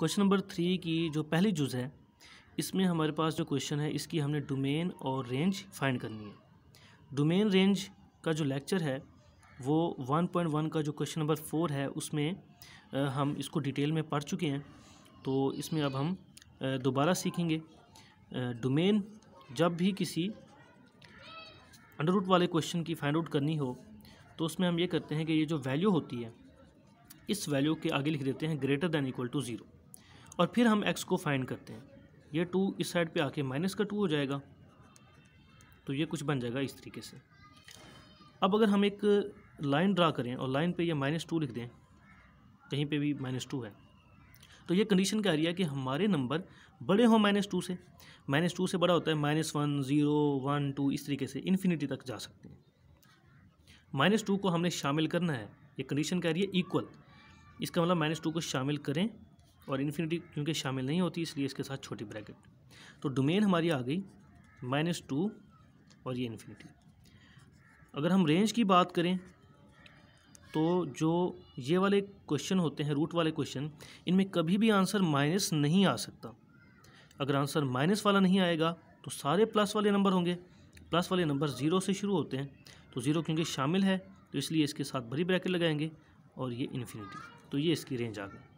question number three की जो पहली जुज है इसमें हमारे पास जो क्वेश्चन है इसकी हमने डोमेन और रेंज फाइंड करनी है डोमेन रेंज का जो लेक्चर है वो 1.1 का जो क्वेश्चन नंबर फोर है उसमें हम इसको डिटेल में पढ़ चुके हैं तो इसमें अब हम दोबारा सीखेंगे डोमेन जब भी किसी अंडर रूट वाले क्वेश्चन की फाइंड आउट करनी हो तो उसमें हम ये करते हैं कि ये जो वैल्यू होती है इस वैल्यू के आगे लिख देते हैं greater than equal to zero और फिर हम एक्स को फाइंड करते हैं ये टू इस साइड पे आके माइनस का टू हो जाएगा तो ये कुछ बन जाएगा इस तरीके से अब अगर हम एक लाइन ड्रा करें और लाइन पे ये माइनस टू लिख दें कहीं पे भी माइनस टू है तो ये कंडीशन कह रही है कि हमारे नंबर बड़े हों माइनस टू से माइनस टू से बड़ा होता है minus one zero one two इस तरीके से इन्फिनिटी तक जा सकते हैं माइनस टू को हमने शामिल करना है ये कंडीशन कह रही है इक्वल इसका मतलब माइनस टू को शामिल करें और इन्फिनिटी क्योंकि शामिल नहीं होती इसलिए इसके साथ छोटी ब्रैकेट तो डोमेन हमारी आ गई माइनस टू और ये इन्फिनिटी अगर हम रेंज की बात करें तो जो ये वाले क्वेश्चन होते हैं रूट वाले क्वेश्चन इनमें कभी भी आंसर माइनस नहीं आ सकता अगर आंसर माइनस वाला नहीं आएगा तो सारे प्लस वाले नंबर होंगे प्लस वाले नंबर ज़ीरो से शुरू होते हैं तो ज़ीरो क्योंकि शामिल है तो इसलिए इसके साथ भरी ब्रैकेट लगाएंगे और ये इन्फिनिटी तो ये इसकी रेंज आ गई